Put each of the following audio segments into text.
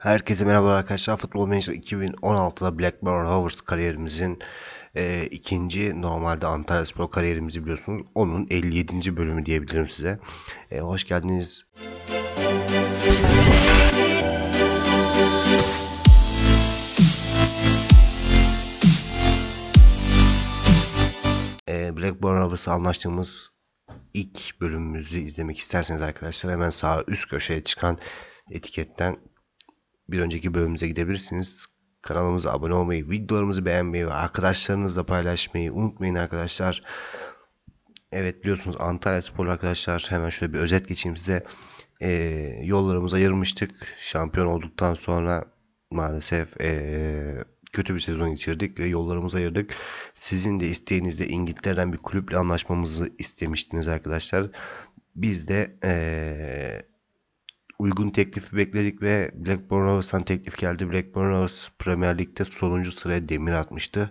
Herkese merhaba arkadaşlar. Futbol Manager 2016'da Blackburn Rovers kariyerimizin e, ikinci normalde Antalya Spor kariyerimizi biliyorsunuz. Onun 57. bölümü diyebilirim size. E, hoş geldiniz. E, Blackburn Rovers'la anlaştığımız ilk bölümümüzü izlemek isterseniz arkadaşlar hemen sağ üst köşeye çıkan etiketten bir önceki bölümümüze gidebilirsiniz. Kanalımıza abone olmayı, videolarımızı beğenmeyi ve arkadaşlarınızla paylaşmayı unutmayın arkadaşlar. Evet biliyorsunuz Antalya Spor arkadaşlar hemen şöyle bir özet geçeyim size. E, yollarımızı ayırmıştık. Şampiyon olduktan sonra maalesef e, kötü bir sezon geçirdik ve yollarımızı ayırdık. Sizin de isteğinizle İngiltere'den bir kulüple anlaşmamızı istemiştiniz arkadaşlar. Biz de e, uygun teklifi bekledik ve Blackburn Rovers'tan teklif geldi. Blackburn Rovers Premier Lig'de sonuncu sıraya demir atmıştı.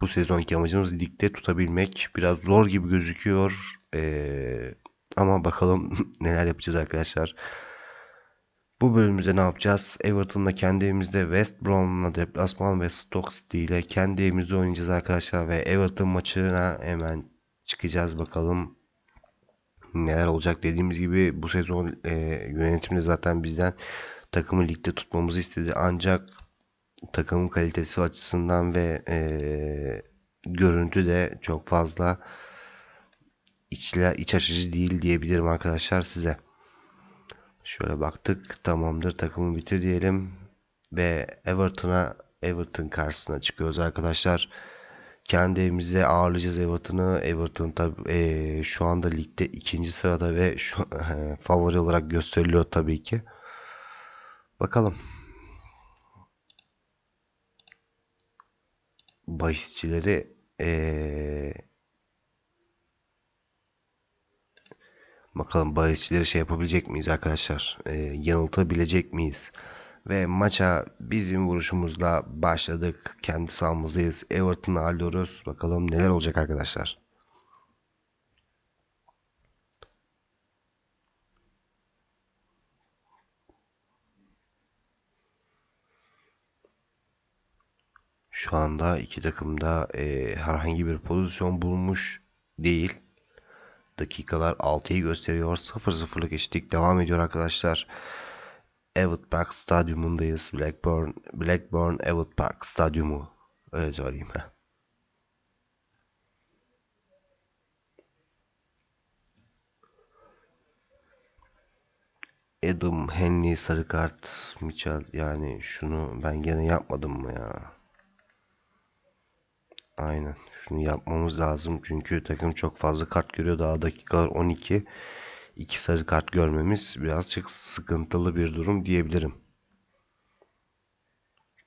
Bu sezonki amacımız ligde tutabilmek. Biraz zor gibi gözüküyor. Ee, ama bakalım neler yapacağız arkadaşlar. Bu bölümümüzde ne yapacağız? Everton'la kendi evimizde West Brom'la deplasman ve Stoke City ile kendi evimizde oynayacağız arkadaşlar. Ve Everton maçına hemen çıkacağız bakalım neler olacak dediğimiz gibi bu sezon e, yönetimde zaten bizden takımı ligde tutmamızı istedi. Ancak takımın kalitesi açısından ve e, görüntü de çok fazla içle, iç açıcı değil diyebilirim arkadaşlar size. Şöyle baktık tamamdır takımı bitir diyelim ve Everton'a Everton karşısına çıkıyoruz arkadaşlar. Kendi evimize ağırlayacağız Everton'ı. Everton tabi e, şu anda ligde ikinci sırada ve şu, e, favori olarak gösteriliyor tabii ki. Bakalım. Bahisçileri e, bakalım bahisçileri şey yapabilecek miyiz arkadaşlar? E, yanıltabilecek miyiz? Ve maça bizim vuruşumuzla başladık. Kendi sahamızdayız. Everton'ı alıyoruz. Bakalım neler olacak arkadaşlar. Şu anda iki takımda e, herhangi bir pozisyon bulmuş değil. Dakikalar 6'yı gösteriyor. 0-0'lık eşitlik devam ediyor arkadaşlar. Arkadaşlar. Ewood Park stadyumundayız. Blackburn, Blackburn Ewood Park stadyumu. Öyle söyleyeyim. Heh. Adam Henley sarı kart Mitchell yani şunu ben gene yapmadım mı ya? Aynen şunu yapmamız lazım çünkü takım çok fazla kart görüyor daha dakikalar 12 iki sarı kart görmemiz birazcık sıkıntılı bir durum diyebilirim.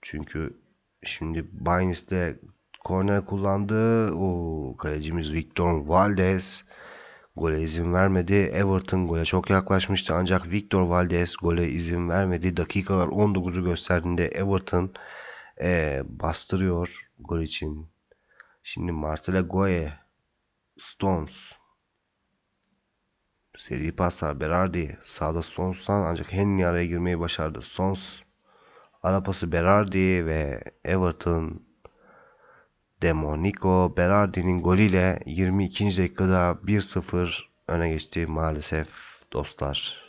Çünkü şimdi Binds'te korner kullandı. O kalecimiz Victor Valdez gole izin vermedi. Everton gole çok yaklaşmıştı ancak Victor Valdez gole izin vermedi. Dakikalar 19'u gösterdiğinde Everton ee, bastırıyor gol için. Şimdi Marcelo Goye, Stones Seri paslar Berardi sağda Sons'tan ancak Henry araya girmeyi başardı. Sons ara pası Berardi ve Everton Demonico Berardi'nin golüyle 22. dakikada 1-0 öne geçti maalesef dostlar.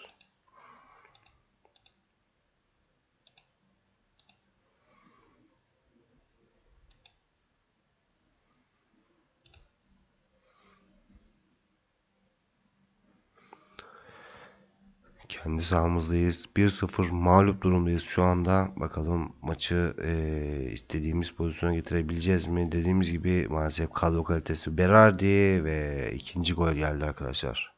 Kendi sahamızdayız. 1-0 mağlup durumdayız şu anda. Bakalım maçı e, istediğimiz pozisyona getirebileceğiz mi? Dediğimiz gibi maalesef kadro kalitesi Berardi ve ikinci gol geldi arkadaşlar.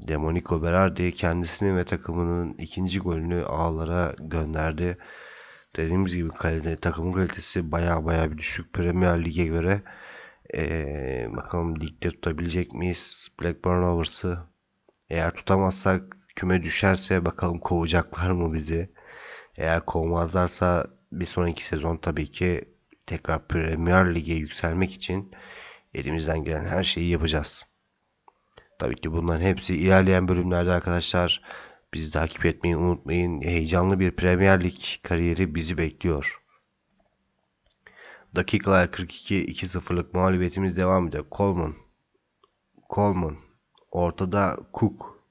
Demonico Berardi kendisini ve takımının ikinci golünü ağlara gönderdi. Dediğimiz gibi kalite, takımın kalitesi baya baya bir düşük Premier Lig'e göre. Ee, bakalım ligde tutabilecek miyiz? Blackburn Rovers'ı. Eğer tutamazsak küme düşerse bakalım kovacaklar mı bizi? Eğer kovmazlarsa bir sonraki sezon tabii ki tekrar Premier Lig'e yükselmek için elimizden gelen her şeyi yapacağız. Tabii ki bunların hepsi ilerleyen bölümlerde arkadaşlar. Bizi takip etmeyi unutmayın. Heyecanlı bir Premier Lig kariyeri bizi bekliyor. Dakikalar 42-2-0'lık mağlubiyetimiz devam ediyor. Coleman. Coleman. Ortada Cook.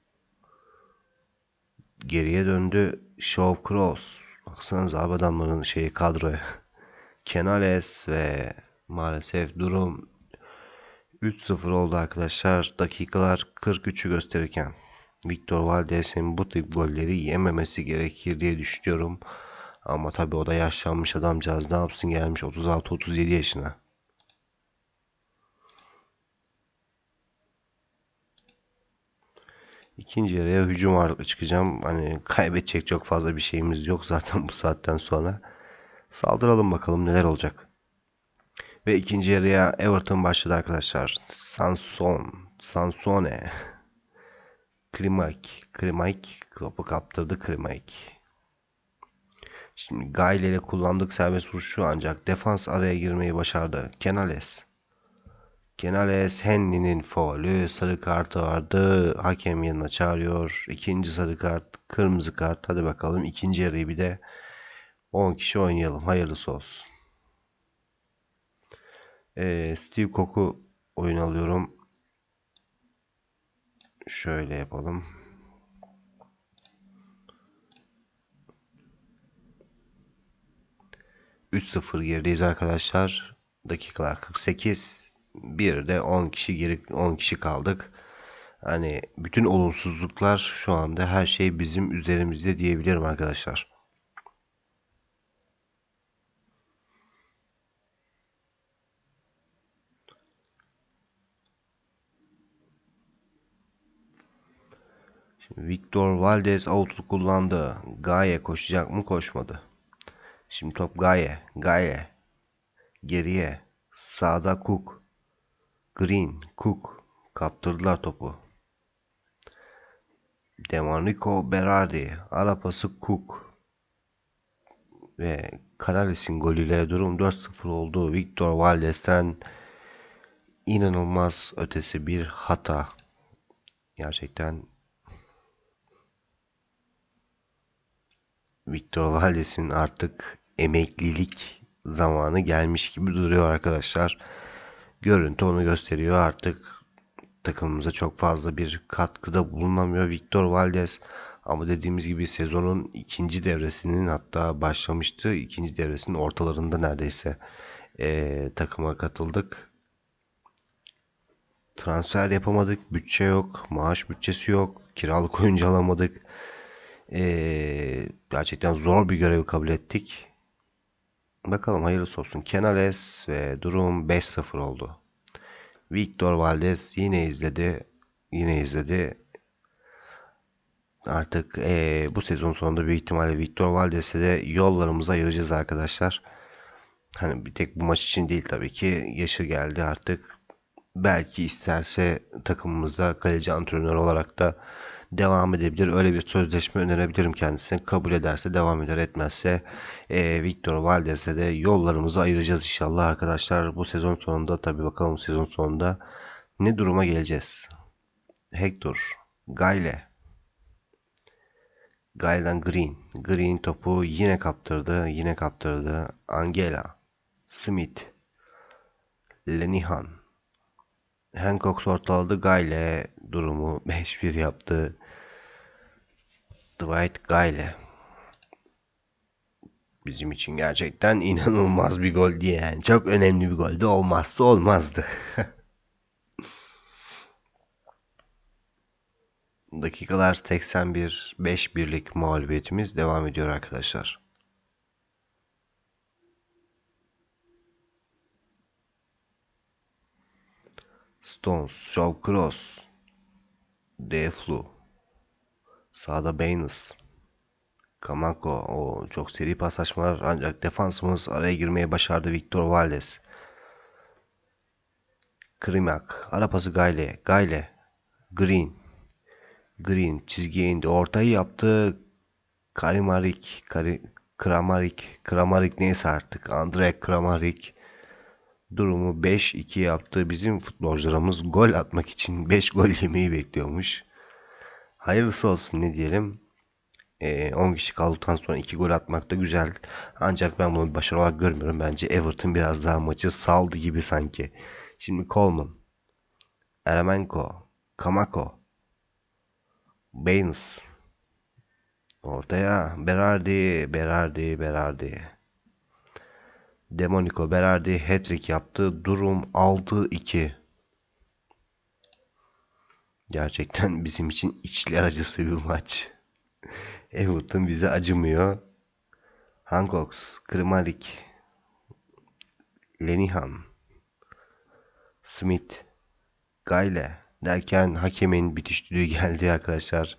Geriye döndü Shaw Cross. Baksanıza abi adamların şeyi kadroya. Kenales ve maalesef durum 3-0 oldu arkadaşlar. Dakikalar 43'ü gösterirken Victor Valdez'in bu tip golleri yememesi gerekir diye düşünüyorum. Ama tabi o da yaşlanmış adamcağız ne yapsın gelmiş 36-37 yaşına. İkinci yarıya hücum ağırlıklı çıkacağım. Hani kaybedecek çok fazla bir şeyimiz yok zaten bu saatten sonra. Saldıralım bakalım neler olacak. Ve ikinci yarıya Everton başladı arkadaşlar. Sanson, Sansone, Krimak, Krimak, kapı kaptırdı Krimak. Şimdi Gail ile kullandık serbest vuruşu ancak defans araya girmeyi başardı. Kenales. Genales Henry'nin faulü sarı kartı vardı. Hakem yanına çağırıyor. İkinci sarı kart, kırmızı kart. Hadi bakalım ikinci yarıyı bir de 10 kişi oynayalım. Hayırlısı olsun. Ee, Steve Koku oyun alıyorum. Şöyle yapalım. 3-0 gerideyiz arkadaşlar. Dakikalar 48. Bir de 10 kişi geri 10 kişi kaldık. Hani bütün olumsuzluklar şu anda her şey bizim üzerimizde diyebilirim arkadaşlar. Victor Valdez outlu kullandı. Gaye koşacak mı koşmadı. Şimdi top Gaye. Gaye. Geriye. Sağda Cook. Green. Cook. Kaptırdılar topu. Demarco Berardi. Arapası Cook. Ve Canales'in golüyle durum 4-0 oldu. Victor Valdes'ten inanılmaz ötesi bir hata. Gerçekten Victor Valdes'in artık emeklilik zamanı gelmiş gibi duruyor arkadaşlar. Görüntü onu gösteriyor artık takımımıza çok fazla bir katkıda bulunamıyor Victor Valdez. Ama dediğimiz gibi sezonun ikinci devresinin hatta başlamıştı. ikinci devresinin ortalarında neredeyse e, takıma katıldık. Transfer yapamadık. Bütçe yok. Maaş bütçesi yok. Kiralık oyuncu alamadık. E, gerçekten zor bir görevi kabul ettik. Bakalım hayırlısı olsun. Kenales ve durum 5-0 oldu. Victor Valdez yine izledi. Yine izledi. Artık ee, bu sezon sonunda büyük ihtimalle Victor Valdez'e de yollarımızı ayıracağız arkadaşlar. Hani bir tek bu maç için değil tabii ki. Yaşı geldi artık. Belki isterse takımımızda kaleci antrenör olarak da devam edebilir. Öyle bir sözleşme önerebilirim kendisine. Kabul ederse devam eder etmezse e, Victor Valdez'e de yollarımızı ayıracağız inşallah arkadaşlar. Bu sezon sonunda tabii bakalım sezon sonunda ne duruma geleceğiz. Hector, Gayle, Gayle'den Green. Green topu yine kaptırdı. Yine kaptırdı. Angela. Smith. Lenihan. Hancock ortaladı. Gayle durumu 5-1 yaptı. Dwight Gayle. Bizim için gerçekten inanılmaz bir gol diye yani. Çok önemli bir golde olmazsa olmazdı. Dakikalar 81 5-1'lik mağlubiyetimiz devam ediyor arkadaşlar. Stones, Joe Cross, Deflu, sağda Baines, Kamako. O çok seri paslaşmalar ancak defansımız araya girmeye başardı Victor Valdez, Krimak, ara pası Gayle, Gayle, Green, Green çizgiye indi. Ortayı yaptı. Karimarik, Kari, Kramarik, Kramarik neyse artık. Andre Kramarik durumu 5-2 yaptı. Bizim futbolcularımız gol atmak için 5 gol yemeyi bekliyormuş. Hayırlısı olsun ne diyelim. 10 ee, kişi kaldıktan sonra 2 gol atmak da güzel. Ancak ben bunu başarılı olarak görmüyorum. Bence Everton biraz daha maçı saldı gibi sanki. Şimdi Coleman, Eremenko, Kamako, Baines. Ortaya Berardi, Berardi, Berardi. Demonico Berardi hat-trick yaptı. Durum 6-2. Gerçekten bizim için içler acısı bir maç. Everton bize acımıyor. Hancox, Kırmalik, Lenihan, Smith, Gayle derken hakemin bitiş düdüğü geldi arkadaşlar.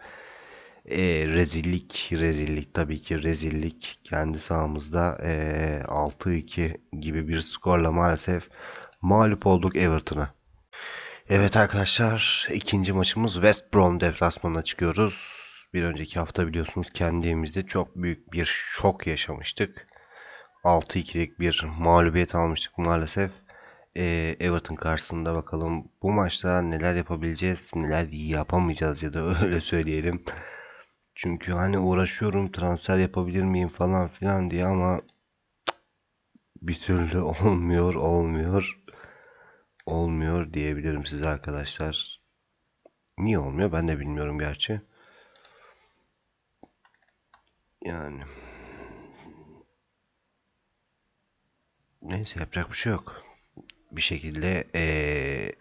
E, rezillik, rezillik tabii ki rezillik. Kendi sahamızda e, 6-2 gibi bir skorla maalesef mağlup olduk Everton'a. Evet arkadaşlar ikinci maçımız West Brom deplasmanına çıkıyoruz. Bir önceki hafta biliyorsunuz kendimizde çok büyük bir şok yaşamıştık. 6-2'lik bir mağlubiyet almıştık maalesef. Ee, Everton karşısında bakalım bu maçta neler yapabileceğiz, neler yapamayacağız ya da öyle söyleyelim. Çünkü hani uğraşıyorum transfer yapabilir miyim falan filan diye ama bir türlü olmuyor, olmuyor, olmuyor diyebilirim size arkadaşlar. Niye olmuyor ben de bilmiyorum gerçi. Yani. Neyse yapacak bir şey yok. Bir şekilde ee,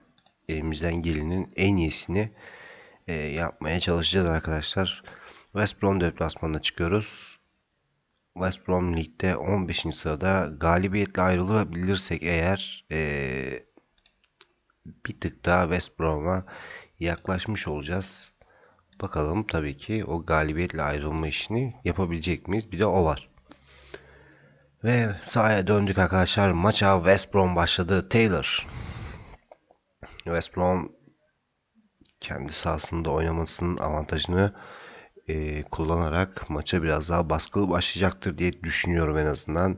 elimizden gelenin en iyisini e, yapmaya çalışacağız arkadaşlar. Arkadaşlar West Brom deplasmanına çıkıyoruz. West Brom Lig'de 15. sırada galibiyetle ayrılabilirsek eğer ee, bir tık daha West Brom'a yaklaşmış olacağız. Bakalım tabii ki o galibiyetle ayrılma işini yapabilecek miyiz? Bir de o var. Ve sahaya döndük arkadaşlar. Maça West Brom başladı. Taylor. West Brom kendi sahasında oynamasının avantajını e, kullanarak maça biraz daha baskılı başlayacaktır diye düşünüyorum en azından.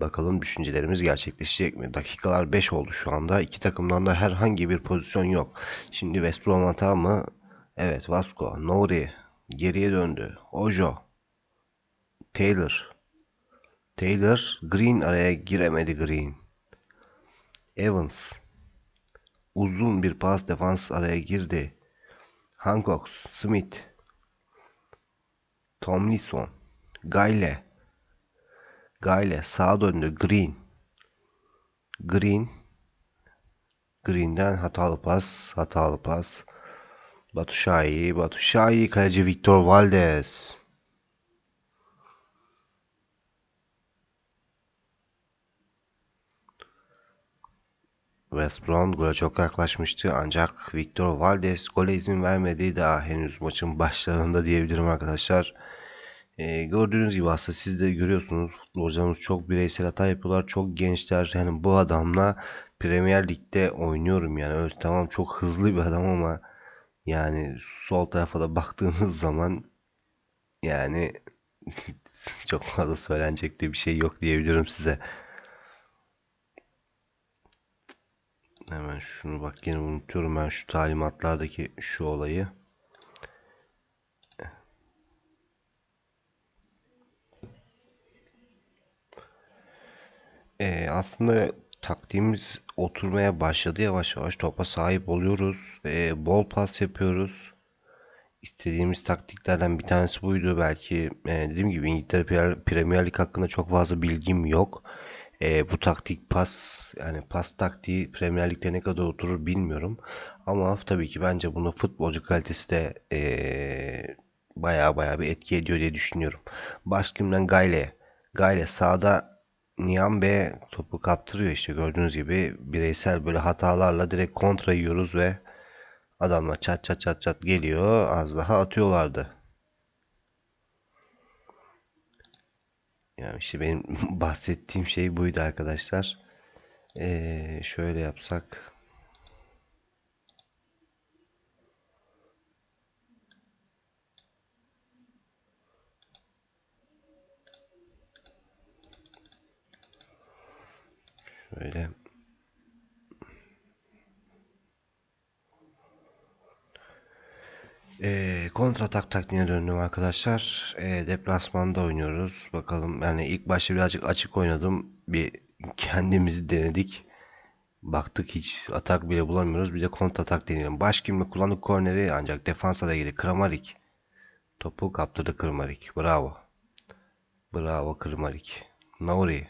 Bakalım düşüncelerimiz gerçekleşecek mi? Dakikalar 5 oldu şu anda. İki takımdan da herhangi bir pozisyon yok. Şimdi West Brom hata mı? Evet Vasco, Nouri geriye döndü. Ojo, Taylor. Taylor, Green araya giremedi Green. Evans. Uzun bir pas defans araya girdi. Hancock, Smith. Tomlinson, Gayle, Gayle sağa döndü. Green, Green, Green'den hatalı pas, hatalı pas. Batu Şahi, Batu Şahi, kaleci Victor Valdez. West Brom gole çok yaklaşmıştı ancak Victor Valdes gole izin vermedi daha henüz maçın başlarında diyebilirim arkadaşlar. Ee, gördüğünüz gibi aslında siz de görüyorsunuz futbolcularımız çok bireysel hata yapıyorlar çok gençler yani bu adamla Premier Lig'de oynuyorum yani evet, tamam çok hızlı bir adam ama yani sol tarafa da baktığınız zaman yani çok fazla söylenecek de bir şey yok diyebilirim size. Hemen şunu bak yine unutuyorum ben şu talimatlardaki şu olayı. Ee, aslında taktiğimiz oturmaya başladı yavaş yavaş topa sahip oluyoruz. Ee, bol pas yapıyoruz. İstediğimiz taktiklerden bir tanesi buydu. Belki e, dediğim gibi İngiltere Premier Lig hakkında çok fazla bilgim yok. E, bu taktik pas yani pas taktiği Premier Lig'de ne kadar oturur bilmiyorum. Ama tabii ki bence bunu futbolcu kalitesi de e, ee, baya baya bir etki ediyor diye düşünüyorum. Başkimden Gayle. Gayle sağda Niambe topu kaptırıyor işte gördüğünüz gibi bireysel böyle hatalarla direkt kontra yiyoruz ve adamlar çat çat çat çat geliyor az daha atıyorlardı. Yani işte benim bahsettiğim şey buydu arkadaşlar. Ee, şöyle yapsak. Şöyle. E, kontratak taktiğine döndüm arkadaşlar. E, deplasmanda oynuyoruz. Bakalım yani ilk başta birazcık açık oynadım. Bir kendimizi denedik. Baktık hiç atak bile bulamıyoruz. Bir de kontratak deneyelim. Baş kimle kullandık korneri ancak defansa da girdi. Kramarik. Topu kaptırdı Kramarik. Bravo. Bravo Kramarik. Nauri.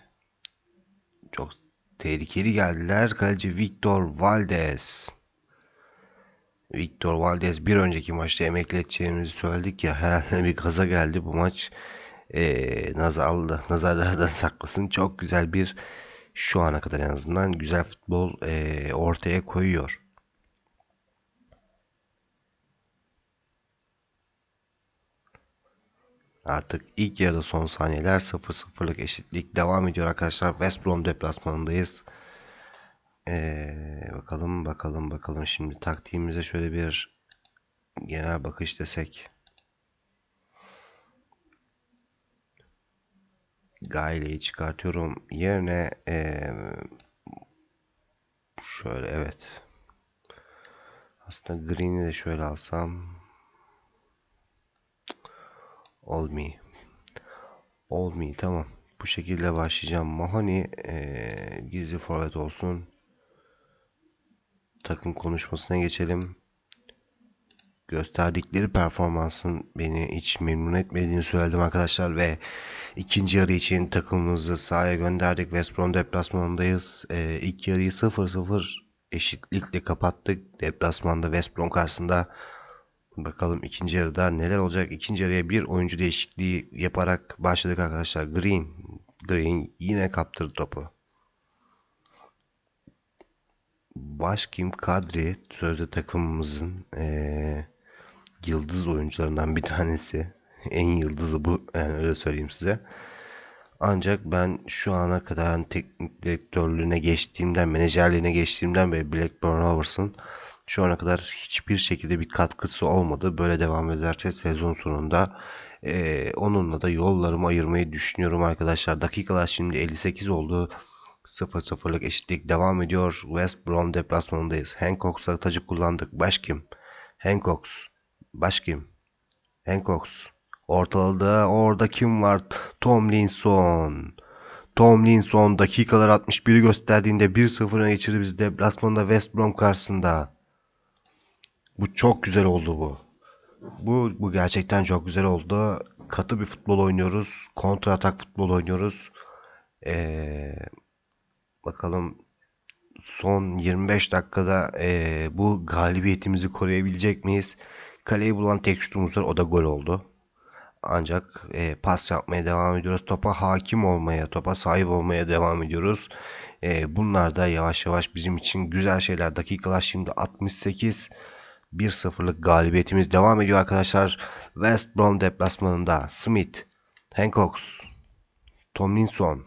Çok tehlikeli geldiler. Kaleci Victor Valdez. Victor Valdez bir önceki maçta emekli edeceğimizi söyledik ya herhalde bir gaza geldi bu maç. Ee, nazarda, nazarlardan saklasın. Çok güzel bir şu ana kadar en azından güzel futbol e, ortaya koyuyor. Artık ilk yarıda son saniyeler 0-0'lık eşitlik devam ediyor arkadaşlar. West Brom deplasmanındayız. Ee, bakalım bakalım bakalım şimdi taktiğimize şöyle bir genel bakış desek. Gaile'yi çıkartıyorum. Yerine ee, şöyle evet. Aslında green'i de şöyle alsam. Olmuyor. Olmuyor tamam. Bu şekilde başlayacağım. Mahoney ee, gizli forvet olsun takım konuşmasına geçelim. Gösterdikleri performansın beni hiç memnun etmediğini söyledim arkadaşlar ve ikinci yarı için takımımızı sahaya gönderdik. West Brom deplasmanındayız. Ee, ilk yarıyı 0-0 eşitlikle kapattık. Deplasmanda West Brom karşısında Bakalım ikinci yarıda neler olacak. İkinci yarıya bir oyuncu değişikliği yaparak başladık arkadaşlar. Green. Green yine kaptırdı topu. Başkim Kadri sözde takımımızın ee, yıldız oyuncularından bir tanesi. en yıldızı bu yani öyle söyleyeyim size. Ancak ben şu ana kadar hani teknik direktörlüğüne geçtiğimden, menajerliğine geçtiğimden beri Blackburn Rovers'ın şu ana kadar hiçbir şekilde bir katkısı olmadı. Böyle devam ederse sezon sonunda e, onunla da yollarımı ayırmayı düşünüyorum arkadaşlar. Dakikalar şimdi 58 oldu. Sıfır sıfırlık eşitlik devam ediyor. West Brom deplasmanındayız. Hancock tacı kullandık. Baş kim? Hancock. Baş kim? Hancock. Ortalıda orada kim var? Tomlinson. Tomlinson dakikalar 61 gösterdiğinde 1-0'a geçirdi biz deplasmanda West Brom karşısında. Bu çok güzel oldu bu. Bu, bu gerçekten çok güzel oldu. Katı bir futbol oynuyoruz. Kontra atak futbol oynuyoruz. Eee Bakalım son 25 dakikada e, bu galibiyetimizi koruyabilecek miyiz? Kaleyi bulan tek şutumuz var. O da gol oldu. Ancak e, pas yapmaya devam ediyoruz. Topa hakim olmaya, topa sahip olmaya devam ediyoruz. E, bunlar da yavaş yavaş bizim için güzel şeyler. Dakikalar şimdi 68. 1-0'lık galibiyetimiz devam ediyor arkadaşlar. West Brom deplasmanında Smith, Hancock, Tomlinson,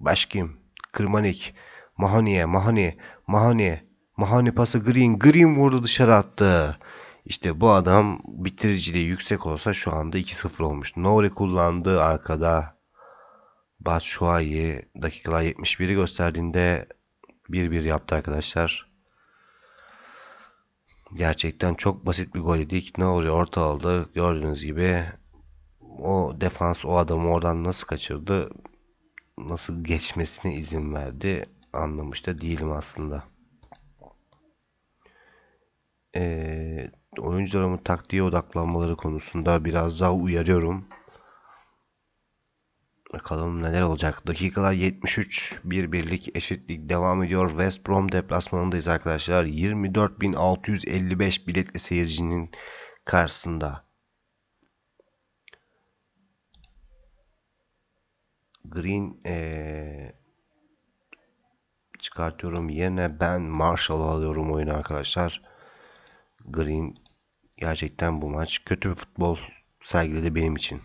Başkim, Kırmanik. Mahani'ye, Mahani, Mahani, Mahani pası Green, Green vurdu dışarı attı. İşte bu adam bitiriciliği yüksek olsa şu anda 2-0 olmuş. Nori kullandı arkada. Batshuayi dakikalar 71'i gösterdiğinde 1-1 yaptı arkadaşlar. Gerçekten çok basit bir gol idik. Nori orta aldı. Gördüğünüz gibi o defans o adamı oradan nasıl kaçırdı nasıl geçmesine izin verdi anlamış da değilim aslında. Ee, oyuncularımın taktiğe odaklanmaları konusunda biraz daha uyarıyorum. Bakalım neler olacak. Dakikalar 73. Bir birlik eşitlik devam ediyor. West Brom deplasmanındayız arkadaşlar. 24.655 biletli seyircinin karşısında. Green ee, çıkartıyorum. Yerine ben Marshall alıyorum oyunu arkadaşlar. Green gerçekten bu maç kötü bir futbol sergiledi benim için.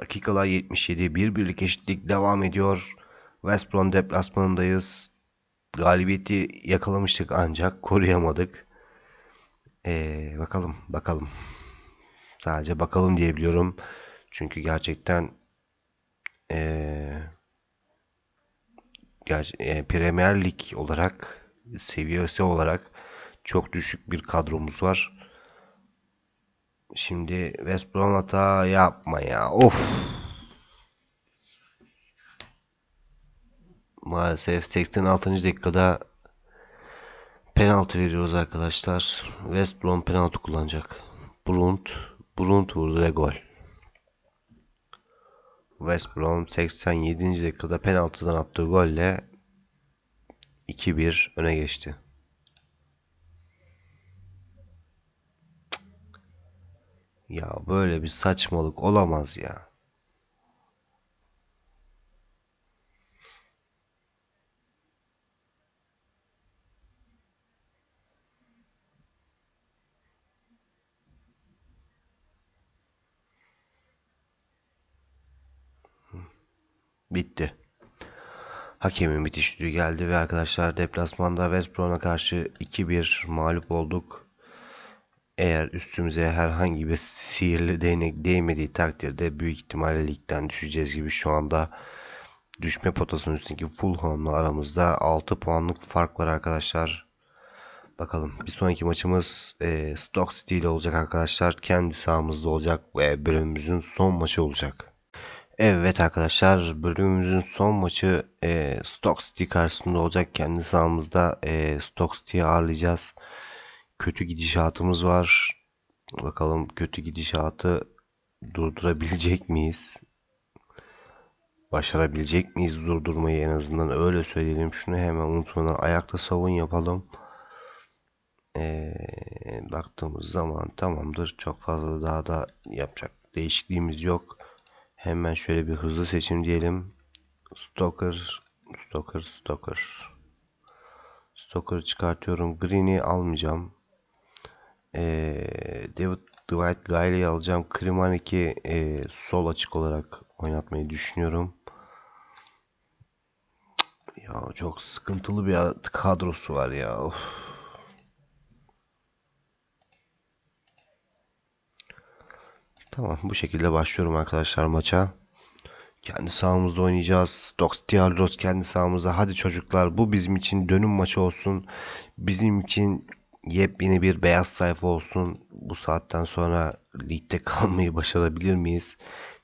Dakikalar 77. Bir birlik eşitlik devam ediyor. West Brom deplasmanındayız. Galibiyeti yakalamıştık ancak koruyamadık. Ee, bakalım bakalım. Sadece bakalım diyebiliyorum. biliyorum. Çünkü gerçekten ee, ger e, Premier Lig olarak seviyesi olarak çok düşük bir kadromuz var. Şimdi West Brom hata yapma ya. Of. Maalesef 86. dakikada penaltı veriyoruz arkadaşlar. West Brom penaltı kullanacak. Brunt, Brunt vurdu ve gol. West Brom 87. dakikada penaltıdan attığı golle 2-1 öne geçti. Ya böyle bir saçmalık olamaz ya. bitti. Hakemin bitiş düdüğü geldi ve arkadaşlar deplasmanda West Brom'a karşı 2-1 mağlup olduk. Eğer üstümüze herhangi bir sihirli değnek değmediği takdirde büyük ihtimalle ligden düşeceğiz gibi şu anda düşme potasının üstündeki Fulham'la aramızda 6 puanlık fark var arkadaşlar. Bakalım bir sonraki maçımız e, Stock City ile olacak arkadaşlar. Kendi sahamızda olacak ve bölümümüzün son maçı olacak. Evet arkadaşlar bölümümüzün son maçı e, Stock City karşısında olacak. Kendi sahamızda e, Stock City'yi ağırlayacağız. Kötü gidişatımız var. Bakalım kötü gidişatı durdurabilecek miyiz? Başarabilecek miyiz durdurmayı en azından öyle söyleyelim. Şunu hemen unutmadan ayakta savun yapalım. E, baktığımız zaman tamamdır. Çok fazla daha da yapacak değişikliğimiz yok. Hemen şöyle bir hızlı seçim diyelim. Stoker, Stoker, Stoker. Stoker çıkartıyorum. Green'i almayacağım. Ee, David Dwight Giley'i alacağım. Krimanik'i e, sol açık olarak oynatmayı düşünüyorum. Ya çok sıkıntılı bir kadrosu var ya. Of. Tamam bu şekilde başlıyorum arkadaşlar maça. Kendi sahamızda oynayacağız. Dox Diallos kendi sahamızda. Hadi çocuklar bu bizim için dönüm maçı olsun. Bizim için yepyeni bir beyaz sayfa olsun. Bu saatten sonra ligde kalmayı başarabilir miyiz?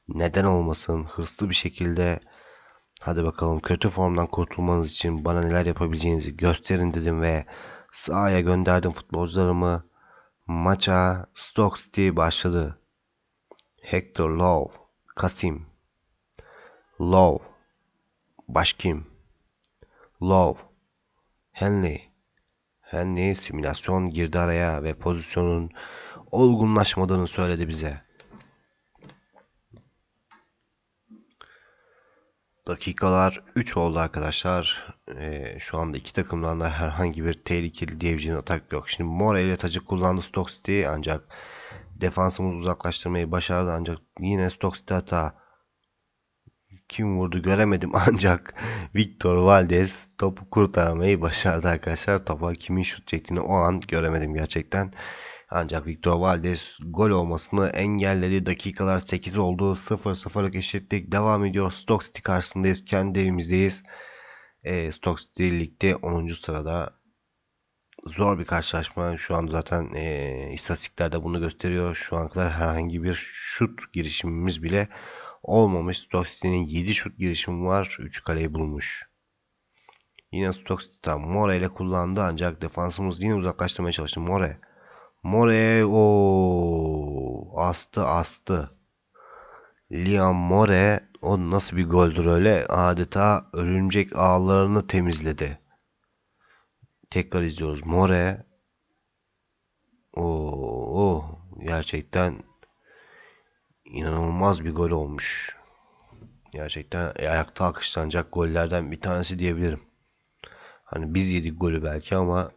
Neden olmasın? Hırslı bir şekilde hadi bakalım kötü formdan kurtulmanız için bana neler yapabileceğinizi gösterin dedim ve sahaya gönderdim futbolcularımı. Maça Stock City başladı. Hector Love, Kasim. Love, Başkim. Love, Henley. Henley simülasyon girdi araya ve pozisyonun olgunlaşmadığını söyledi bize. Dakikalar 3 oldu arkadaşlar. Ee, şu anda iki takımdan da herhangi bir tehlikeli diyebileceğin atak yok. Şimdi Mora ile kullandı Stock City ancak defansımız uzaklaştırmayı başardı ancak yine Stokes hata. Kim vurdu göremedim ancak Victor Valdez topu kurtarmayı başardı arkadaşlar. Topa kimin şut çektiğini o an göremedim gerçekten. Ancak Victor Valdez gol olmasını engelledi. Dakikalar 8 oldu. 0-0'lık eşitlik devam ediyor. Stoke City karşısındayız. Kendi evimizdeyiz. E, ee, Stoke City ligde 10. sırada zor bir karşılaşma. Şu an zaten e, istatistiklerde bunu gösteriyor. Şu an kadar herhangi bir şut girişimimiz bile olmamış. Stock City'nin 7 şut girişimi var. 3 kaleyi bulmuş. Yine Stock City'den More ile kullandı ancak defansımız yine uzaklaştırmaya çalıştı. More. More o astı astı. Liam More o nasıl bir goldür öyle adeta örümcek ağlarını temizledi. Tekrar izliyoruz. More. Oo, gerçekten inanılmaz bir gol olmuş. Gerçekten e, ayakta alkışlanacak gollerden bir tanesi diyebilirim. Hani biz yedik golü belki ama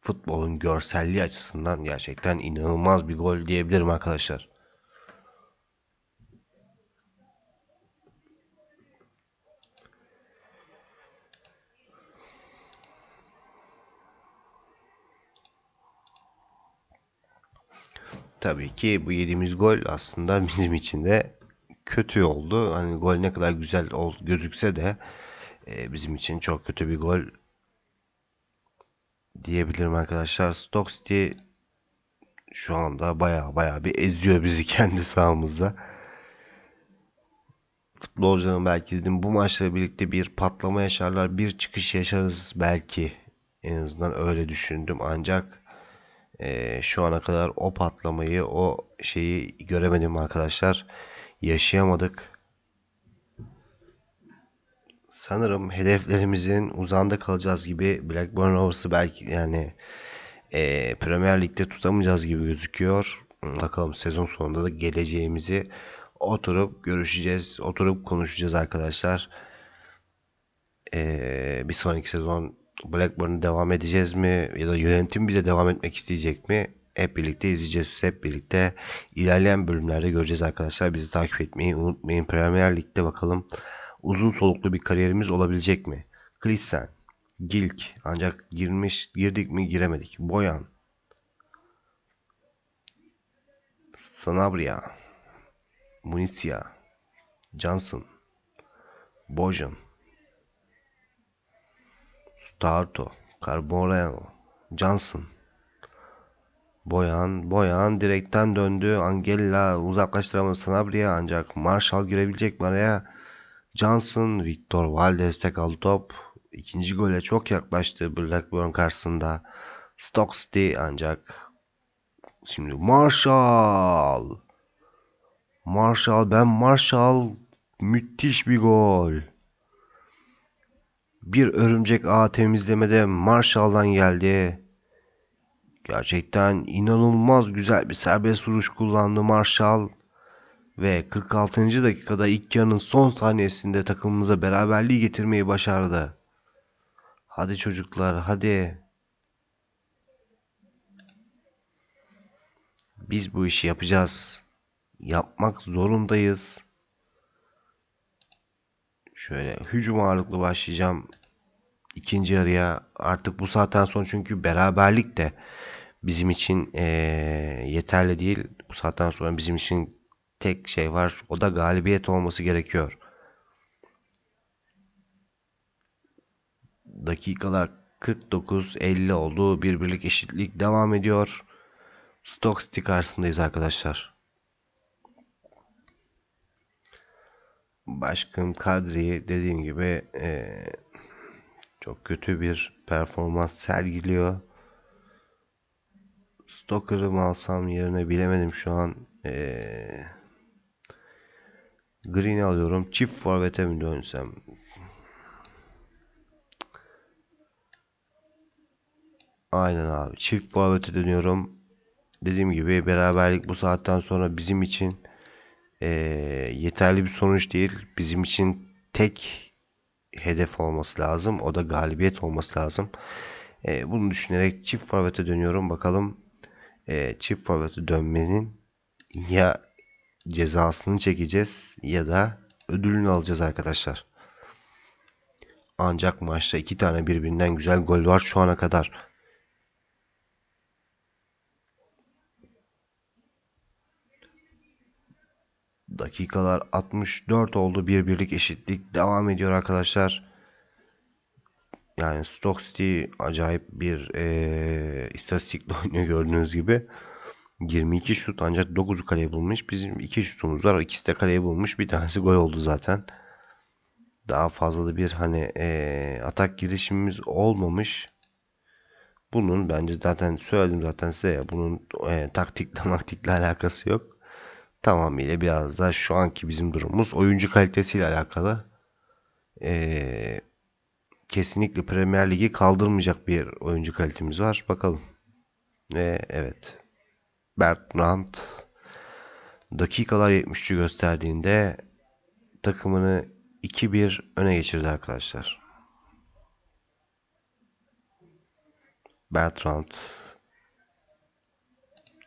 futbolun görselliği açısından gerçekten inanılmaz bir gol diyebilirim arkadaşlar. tabii ki bu yediğimiz gol aslında bizim için de kötü oldu. Hani gol ne kadar güzel ol, gözükse de e, bizim için çok kötü bir gol diyebilirim arkadaşlar. Stock City şu anda baya baya bir eziyor bizi kendi sahamızda. Futbolcuların belki dedim bu maçla birlikte bir patlama yaşarlar, bir çıkış yaşarız belki. En azından öyle düşündüm ancak e, şu ana kadar o patlamayı, o şeyi göremedim arkadaşlar. Yaşayamadık. Sanırım hedeflerimizin uzağında kalacağız gibi Blackburn Rovers'ı belki yani e, Premier Lig'de tutamayacağız gibi gözüküyor. Bakalım sezon sonunda da geleceğimizi oturup görüşeceğiz, oturup konuşacağız arkadaşlar. E, bir sonraki sezon Blackburn'u devam edeceğiz mi ya da yönetim bize devam etmek isteyecek mi? Hep birlikte izleyeceğiz. Hep birlikte ilerleyen bölümlerde göreceğiz arkadaşlar. Bizi takip etmeyi unutmayın. Premier Lig'de bakalım uzun soluklu bir kariyerimiz olabilecek mi? Klitsen, Gilk ancak girmiş girdik mi giremedik. Boyan, Sanabria, Munisia, Johnson, Bojan, Tarto, Carbonell, Johnson. Boyan, Boyan direkten döndü. Angela uzaklaştıramadı Sanabria ancak Marshall girebilecek mi araya? Johnson, Victor Valdes tek top. İkinci gole çok yaklaştı Blackburn karşısında. Stokes'ti ancak şimdi Marshall. Marshall ben Marshall müthiş bir gol bir örümcek ağ temizlemede Marshall'dan geldi. Gerçekten inanılmaz güzel bir serbest vuruş kullandı Marshall. Ve 46. dakikada ilk yarının son saniyesinde takımımıza beraberliği getirmeyi başardı. Hadi çocuklar hadi. Biz bu işi yapacağız. Yapmak zorundayız. Şöyle hücum ağırlıklı başlayacağım ikinci yarıya artık bu saatten sonra çünkü beraberlik de bizim için e, yeterli değil. Bu saatten sonra bizim için tek şey var o da galibiyet olması gerekiyor. Dakikalar 49-50 oldu. birbirlik eşitlik devam ediyor. Stock City karşısındayız arkadaşlar. Başkım Kadri dediğim gibi e, çok kötü bir performans sergiliyor. Stoker'ı mı alsam yerine bilemedim şu an. Ee, Green'i alıyorum. Çift forvete mi dönsem? Aynen abi. Çift forvete dönüyorum. Dediğim gibi beraberlik bu saatten sonra bizim için e, yeterli bir sonuç değil. Bizim için tek hedef olması lazım. O da galibiyet olması lazım. E, bunu düşünerek çift forvete dönüyorum. Bakalım e, çift forvete dönmenin ya cezasını çekeceğiz ya da ödülünü alacağız arkadaşlar. Ancak maçta iki tane birbirinden güzel gol var şu ana kadar. Dakikalar 64 oldu. Bir birlik eşitlik devam ediyor arkadaşlar. Yani Stock City acayip bir e, istatistikle oynuyor gördüğünüz gibi. 22 şut ancak 9'u kaleye bulmuş. Bizim 2 şutumuz var. İkisi de kaleye bulmuş. Bir tanesi gol oldu zaten. Daha fazla da bir hani e, atak girişimimiz olmamış. Bunun bence zaten söyledim zaten size ya bunun e, taktikle maktikle alakası yok tamamıyla biraz da şu anki bizim durumumuz oyuncu kalitesiyle alakalı. Ee, kesinlikle Premier Ligi kaldırmayacak bir oyuncu kalitemiz var. Bakalım. Ve ee, evet. Bertrand dakikalar 73'ü gösterdiğinde takımını 2-1 öne geçirdi arkadaşlar. Bertrand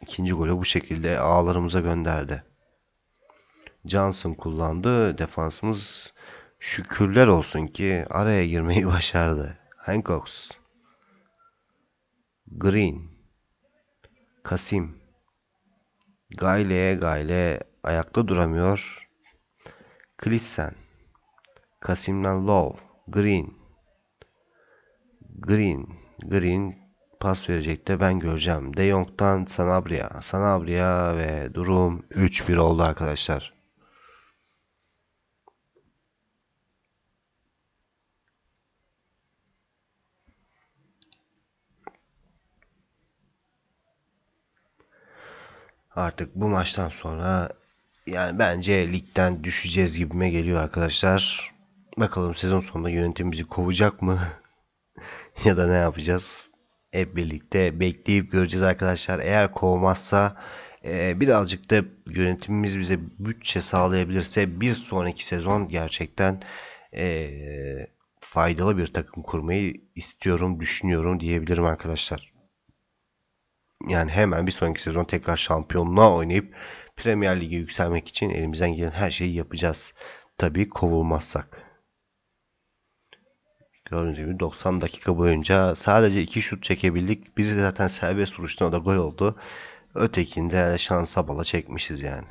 ikinci golü bu şekilde ağlarımıza gönderdi. Johnson kullandı. Defansımız şükürler olsun ki araya girmeyi başardı. Hancocks. Green. Kasim. Gayle gayle ayakta duramıyor. Klissen. Kasim'den Love, Green. Green. Green pas verecek de ben göreceğim. De Jong'dan Sanabria. Sanabria ve durum 3-1 oldu arkadaşlar. Artık bu maçtan sonra yani bence ligden düşeceğiz gibime geliyor arkadaşlar. Bakalım sezon sonunda yönetim bizi kovacak mı? ya da ne yapacağız? Hep birlikte bekleyip göreceğiz arkadaşlar. Eğer kovmazsa e, birazcık da yönetimimiz bize bütçe sağlayabilirse bir sonraki sezon gerçekten e, faydalı bir takım kurmayı istiyorum, düşünüyorum diyebilirim arkadaşlar yani hemen bir sonraki sezon tekrar şampiyonluğa oynayıp Premier Lig'e yükselmek için elimizden gelen her şeyi yapacağız. Tabii kovulmazsak. Gördüğünüz gibi 90 dakika boyunca sadece 2 şut çekebildik. Biri zaten serbest vuruştan o da gol oldu. Ötekinde şansa bala çekmişiz yani.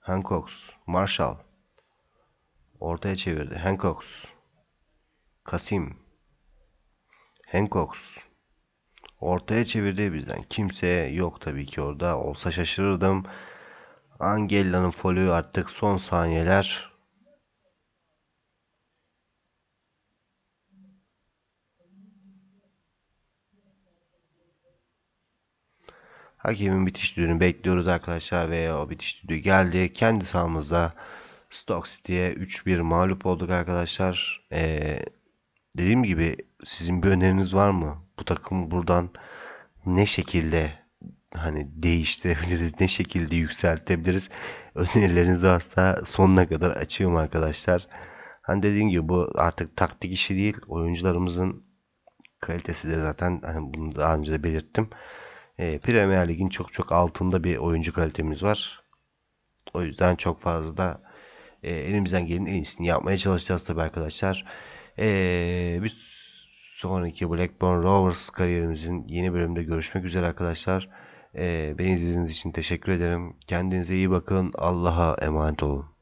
Hancox, Marshall ortaya çevirdi. Hancock, Kasim, Hancox ortaya çevirdi bizden. Kimse yok tabii ki orada. Olsa şaşırırdım. Angelanın folyoyu artık son saniyeler. Hakemin bitiş düdüğünü bekliyoruz arkadaşlar ve o bitiş düdüğü geldi. Kendi sahamızda Stock City'ye 3-1 mağlup olduk arkadaşlar. Ee, Dediğim gibi sizin bir öneriniz var mı? Bu takım buradan ne şekilde hani değiştirebiliriz, ne şekilde yükseltebiliriz? Önerileriniz varsa sonuna kadar açığım arkadaşlar. Hani dediğim gibi bu artık taktik işi değil. Oyuncularımızın kalitesi de zaten hani bunu daha önce de belirttim. E, Premier Lig'in çok çok altında bir oyuncu kalitemiz var. O yüzden çok fazla da e, elimizden gelen en iyisini yapmaya çalışacağız tabii arkadaşlar. Ee, bir sonraki Blackburn Rovers kariyerimizin yeni bölümünde görüşmek üzere arkadaşlar. Ee, beni izlediğiniz için teşekkür ederim. Kendinize iyi bakın. Allah'a emanet olun.